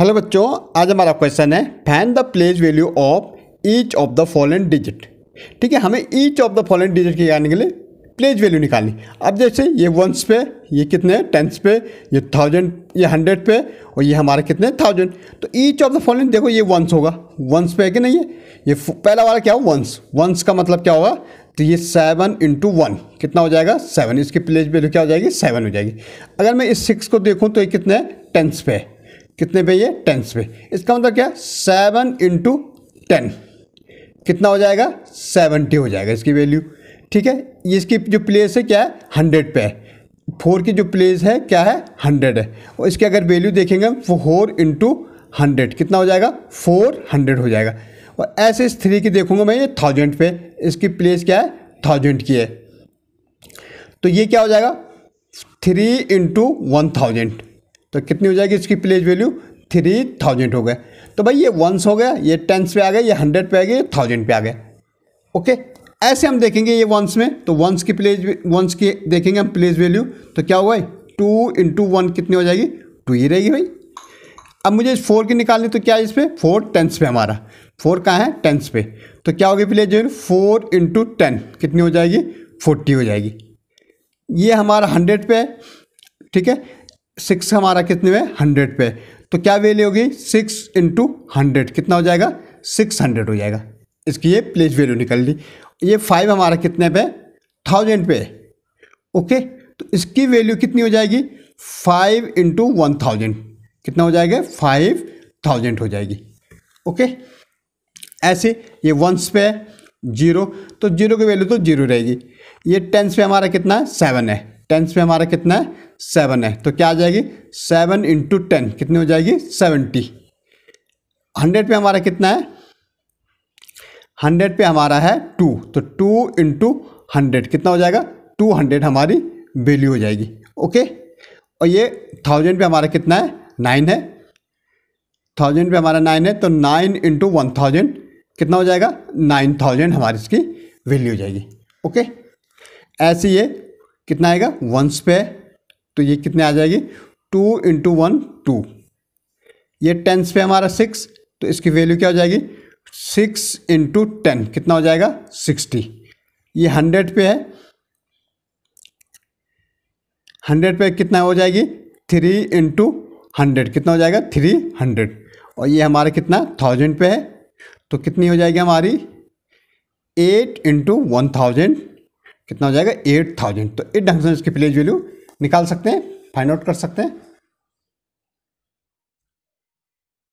hello बच्चों आज हमारा क्वेश्चन है find the place value of each of the following digit ठीक है हमें each of the following digit के निकालने के लिए प्लेज वैल्यू निकालनी अब जैसे ये वंस पे ये कितने हैं टेंथ पे ये थाउजेंड ये हंड्रेड पे और ये हमारे कितने थाउजेंड तो ईच ऑफ द फॉलन देखो ये वंस होगा वंस पे है कि नहीं है ये पहला वाला क्या हो वंस वंस का मतलब क्या होगा तो ये सेवन इंटू वन कितना हो जाएगा सेवन इसकी प्लेज वैल्यू क्या हो जाएगी सेवन हो जाएगी अगर मैं इस सिक्स को देखूँ तो ये कितने टेंथ पे है कितने पे ये टेंस पे इसका मतलब क्या सेवन इंटू टेन कितना हो जाएगा सेवेंटी हो जाएगा इसकी वैल्यू ठीक है इसकी जो प्लेस है क्या है हंड्रेड पे है फोर की जो प्लेस है क्या है हंड्रेड है और इसकी अगर वैल्यू देखेंगे फोर इंटू हंड्रेड कितना हो जाएगा फोर हंड्रेड हो जाएगा और ऐसे इस थ्री की देखूंगा मैं ये थाउजेंड पे इसकी प्लेस क्या है थाउजेंड की है तो ये क्या हो जाएगा थ्री इंटू वन थाउजेंड तो कितनी हो जाएगी इसकी प्लेज वैल्यू थ्री थाउजेंड हो गए तो भाई ये वंस हो गया ये टेंस पे आ गया ये हंड्रेड पे आ गया ये थाउजेंड पे आ गया ओके ऐसे हम देखेंगे ये वंस में तो वंस की प्लेज वंस की देखेंगे हम प्लेज वैल्यू तो क्या होगा टू इंटू वन कितनी हो जाएगी टू ही रहेगी भाई अब मुझे इस फोर की निकालनी तो क्या है इस पर फोर टेंस पे हमारा फोर कहाँ है टेंस पे तो क्या होगी place value four into ten कितनी हो जाएगी फोर्टी हो जाएगी ये हमारा हंड्रेड पे है ठीक है सिक्स हमारा कितने में हंड्रेड पे तो क्या वैल्यू होगी सिक्स इंटू हंड्रेड कितना हो जाएगा सिक्स हंड्रेड हो जाएगा इसकी ये प्लेस वैल्यू निकल ली ये फाइव हमारा कितने पे थाउजेंड पे ओके तो इसकी वैल्यू कितनी हो जाएगी फाइव इंटू वन थाउजेंड कितना हो जाएगा फाइव थाउजेंड हो जाएगी ओके ऐसे ये वंस पे जीरो तो जीरो की वैल्यू तो जीरो रहेगी ये टेंस पे हमारा कितना है सेवन है टेंथ में हमारा कितना है सेवन है तो क्या आ जाएगी सेवन इंटू टेन कितनी हो जाएगी सेवेंटी हंड्रेड पे हमारा कितना है हंड्रेड पे हमारा है टू तो टू इंटू हंड्रेड कितना हो जाएगा टू हंड्रेड हमारी वैल्यू हो जाएगी ओके और ये थाउजेंड पे हमारा कितना है नाइन है थाउजेंड पे हमारा नाइन है तो नाइन इंटू वन थाउजेंड कितना हो जाएगा नाइन थाउजेंड हमारी इसकी वैल्यू हो जाएगी ओके ऐसे ये कितना आएगा वंस पे तो ये कितने आ जाएगी टू इंटू वन टू ये टेंस पे हमारा सिक्स तो इसकी वैल्यू क्या हो जाएगी सिक्स इंटू टेन कितना हो जाएगा सिक्सटी ये हंड्रेड पे है हंड्रेड पे कितना हो जाएगी थ्री इंटू हंड्रेड कितना हो जाएगा थ्री हंड्रेड और ये हमारा कितना थाउजेंड पे है तो कितनी हो जाएगी हमारी एट इंटू वन थाउजेंड कितना हो जाएगा एट थाउजेंड तो एट ढंग से इसकी प्लेज वैल्यू निकाल सकते हैं फाइंड आउट कर सकते हैं